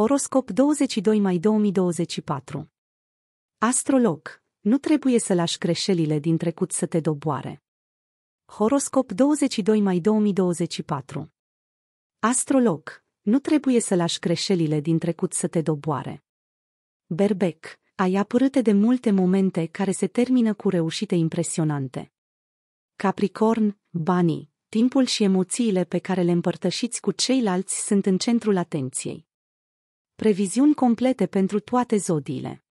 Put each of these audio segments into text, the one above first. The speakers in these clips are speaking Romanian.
Horoscop 22 mai 2024 Astrolog, nu trebuie să lași creșelile din trecut să te doboare. Horoscop 22 mai 2024 Astrolog, nu trebuie să lași creșelile din trecut să te doboare. Berbec, ai apărâte de multe momente care se termină cu reușite impresionante. Capricorn, banii, timpul și emoțiile pe care le împărtășiți cu ceilalți sunt în centrul atenției. Previziuni complete pentru toate zodiile.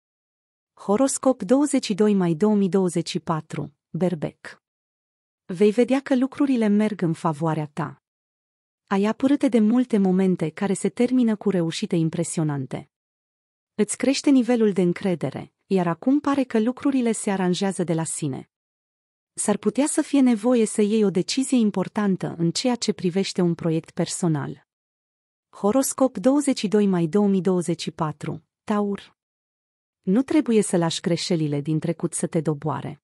Horoscop 22 mai 2024, Berbec. Vei vedea că lucrurile merg în favoarea ta. Ai apărâte de multe momente care se termină cu reușite impresionante. Îți crește nivelul de încredere, iar acum pare că lucrurile se aranjează de la sine. S-ar putea să fie nevoie să iei o decizie importantă în ceea ce privește un proiect personal. Horoscop 22 mai 2024, Taur. Nu trebuie să lași greșelile din trecut să te doboare.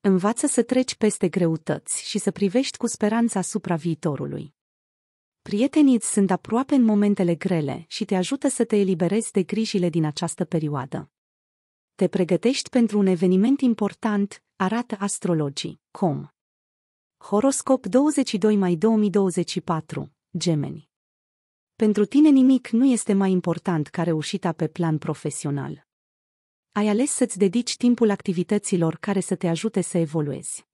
Învață să treci peste greutăți și să privești cu speranța asupra viitorului. Prietenii îți sunt aproape în momentele grele și te ajută să te eliberezi de grijile din această perioadă. Te pregătești pentru un eveniment important, arată astrologii. Com. Horoscop 22 mai 2024, Gemeni. Pentru tine nimic nu este mai important ca reușita pe plan profesional. Ai ales să-ți dedici timpul activităților care să te ajute să evoluezi.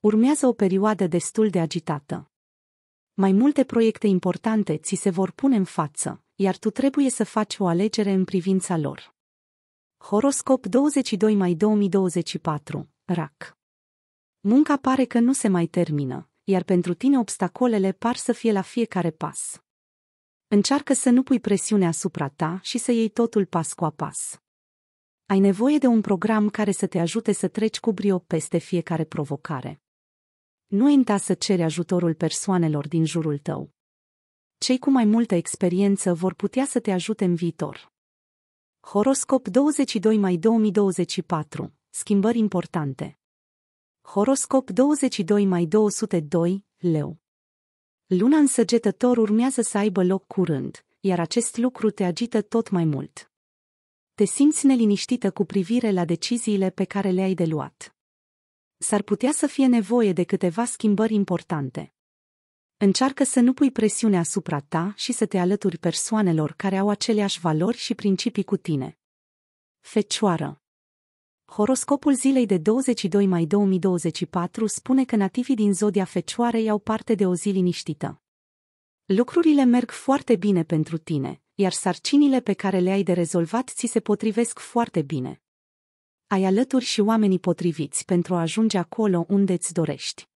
Urmează o perioadă destul de agitată. Mai multe proiecte importante ți se vor pune în față, iar tu trebuie să faci o alegere în privința lor. Horoscop 22 mai 2024, RAC Munca pare că nu se mai termină, iar pentru tine obstacolele par să fie la fiecare pas. Încearcă să nu pui presiune asupra ta și să iei totul pas cu pas. Ai nevoie de un program care să te ajute să treci cu brio peste fiecare provocare. Nu înta să ceri ajutorul persoanelor din jurul tău. Cei cu mai multă experiență vor putea să te ajute în viitor. Horoscop 22 mai 2024. Schimbări importante. Horoscop 22 mai 202, Leu. Luna săgetător urmează să aibă loc curând, iar acest lucru te agită tot mai mult. Te simți neliniștită cu privire la deciziile pe care le-ai de luat. S-ar putea să fie nevoie de câteva schimbări importante. Încearcă să nu pui presiune asupra ta și să te alături persoanelor care au aceleași valori și principii cu tine. Fecioară Horoscopul zilei de 22 mai 2024 spune că nativii din zodia Fecioare iau parte de o zi liniștită. Lucrurile merg foarte bine pentru tine, iar sarcinile pe care le ai de rezolvat ți se potrivesc foarte bine. Ai alături și oamenii potriviți pentru a ajunge acolo unde îți dorești.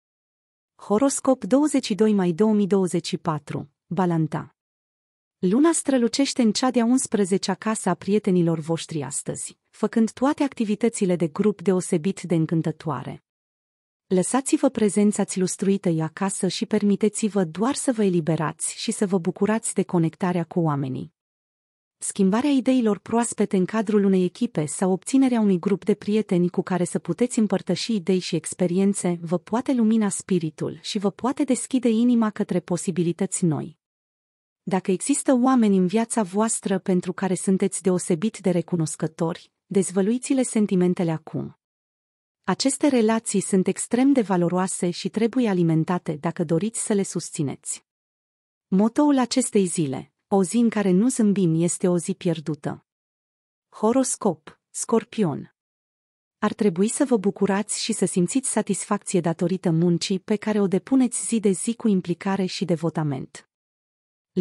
Horoscop 22 mai 2024, Balanta Luna strălucește în cea de-a 11-a casa a prietenilor voștri astăzi făcând toate activitățile de grup deosebit de încântătoare. Lăsați-vă prezența lustruită acasă și permiteți-vă doar să vă eliberați și să vă bucurați de conectarea cu oamenii. Schimbarea ideilor proaspete în cadrul unei echipe sau obținerea unui grup de prieteni cu care să puteți împărtăși idei și experiențe vă poate lumina spiritul și vă poate deschide inima către posibilități noi. Dacă există oameni în viața voastră pentru care sunteți deosebit de recunoscători, Dezvăluiți-le sentimentele acum. Aceste relații sunt extrem de valoroase și trebuie alimentate dacă doriți să le susțineți. Motoul acestei zile, o zi în care nu zâmbim este o zi pierdută. Horoscop, Scorpion ar trebui să vă bucurați și să simțiți satisfacție datorită muncii pe care o depuneți zi de zi cu implicare și devotament.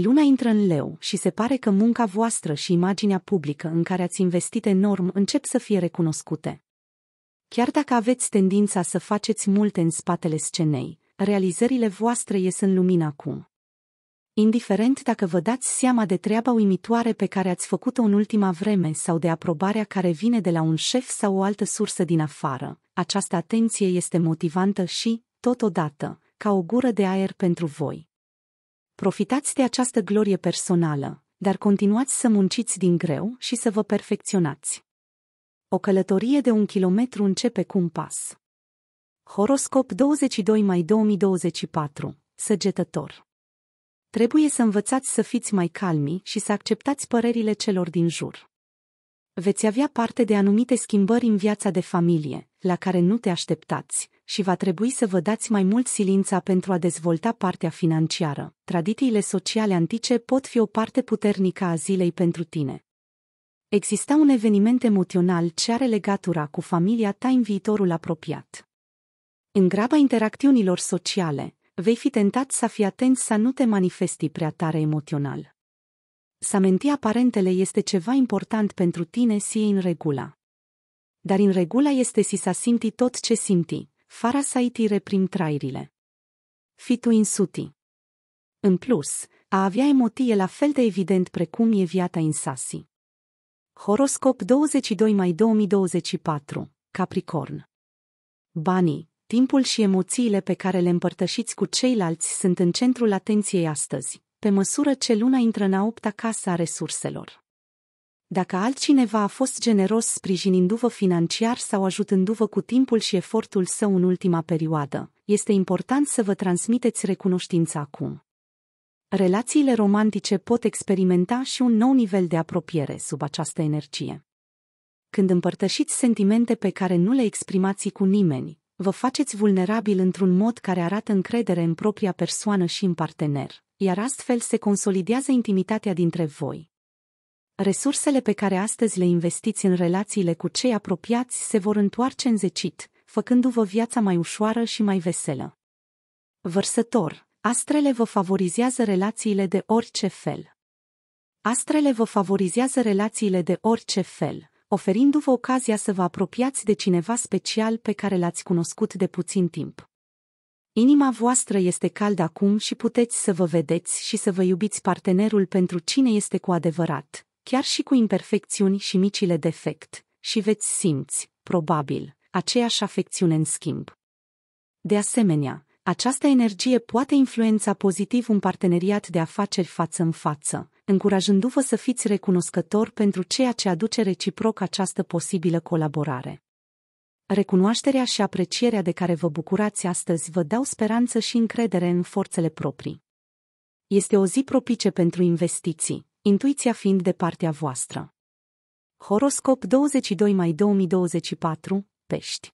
Luna intră în leu și se pare că munca voastră și imaginea publică în care ați investit enorm încep să fie recunoscute. Chiar dacă aveți tendința să faceți multe în spatele scenei, realizările voastre ies în lumină acum. Indiferent dacă vă dați seama de treaba uimitoare pe care ați făcut-o în ultima vreme sau de aprobarea care vine de la un șef sau o altă sursă din afară, această atenție este motivantă și, totodată, ca o gură de aer pentru voi. Profitați de această glorie personală, dar continuați să munciți din greu și să vă perfecționați. O călătorie de un kilometru începe cu un pas. Horoscop 22 mai 2024, Săgetător Trebuie să învățați să fiți mai calmi și să acceptați părerile celor din jur. Veți avea parte de anumite schimbări în viața de familie, la care nu te așteptați, și va trebui să vă dați mai mult silința pentru a dezvolta partea financiară. Tradițiile sociale antice pot fi o parte puternică a zilei pentru tine. Exista un eveniment emoțional ce are legatura cu familia ta în viitorul apropiat. În graba interacțiunilor sociale, vei fi tentat să fii atent să nu te manifesti prea tare emoțional. Să menti aparentele este ceva important pentru tine si e în regula. Dar în regula este si să simți tot ce simți, Farasite reprim trairile. Fitu insuti. În plus, a avea emotie la fel de evident precum e viața sasi. Horoscop 22 mai 2024, Capricorn. Banii, timpul și emoțiile pe care le împărtășiți cu ceilalți sunt în centrul atenției astăzi, pe măsură ce luna intră în a opta casă a resurselor. Dacă altcineva a fost generos sprijinindu-vă financiar sau ajutându-vă cu timpul și efortul său în ultima perioadă, este important să vă transmiteți recunoștința acum. Relațiile romantice pot experimenta și un nou nivel de apropiere sub această energie. Când împărtășiți sentimente pe care nu le exprimați cu nimeni, vă faceți vulnerabil într-un mod care arată încredere în propria persoană și în partener, iar astfel se consolidează intimitatea dintre voi. Resursele pe care astăzi le investiți în relațiile cu cei apropiați se vor întoarce înzecit, făcându-vă viața mai ușoară și mai veselă. Vărsător, astrele vă favorizează relațiile de orice fel. Astrele vă favorizează relațiile de orice fel, oferindu-vă ocazia să vă apropiați de cineva special pe care l-ați cunoscut de puțin timp. Inima voastră este caldă acum și puteți să vă vedeți și să vă iubiți partenerul pentru cine este cu adevărat, chiar și cu imperfecțiuni și micile defect, și veți simți, probabil, aceeași afecțiune în schimb. De asemenea, această energie poate influența pozitiv un parteneriat de afaceri față în față, încurajându-vă să fiți recunoscători pentru ceea ce aduce reciproc această posibilă colaborare. Recunoașterea și aprecierea de care vă bucurați astăzi vă dau speranță și încredere în forțele proprii. Este o zi propice pentru investiții, intuiția fiind de partea voastră. Horoscop 22 mai 2024, Pești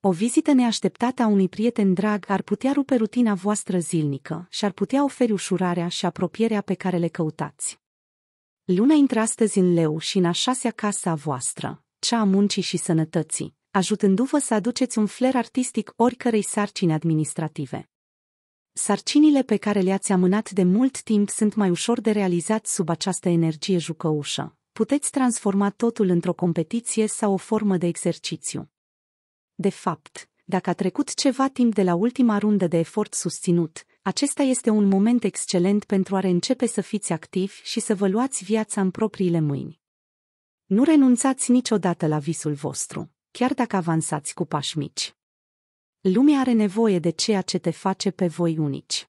O vizită neașteptată a unui prieten drag ar putea rupe rutina voastră zilnică și ar putea oferi ușurarea și apropierea pe care le căutați. Luna intră astăzi în leu și în a șasea casa voastră, cea a muncii și sănătății, ajutându-vă să aduceți un fler artistic oricărei sarcini administrative sarcinile pe care le-ați amânat de mult timp sunt mai ușor de realizat sub această energie jucăușă. Puteți transforma totul într-o competiție sau o formă de exercițiu. De fapt, dacă a trecut ceva timp de la ultima rundă de efort susținut, acesta este un moment excelent pentru a reîncepe să fiți activi și să vă luați viața în propriile mâini. Nu renunțați niciodată la visul vostru, chiar dacă avansați cu pași mici. Lumea are nevoie de ceea ce te face pe voi unici.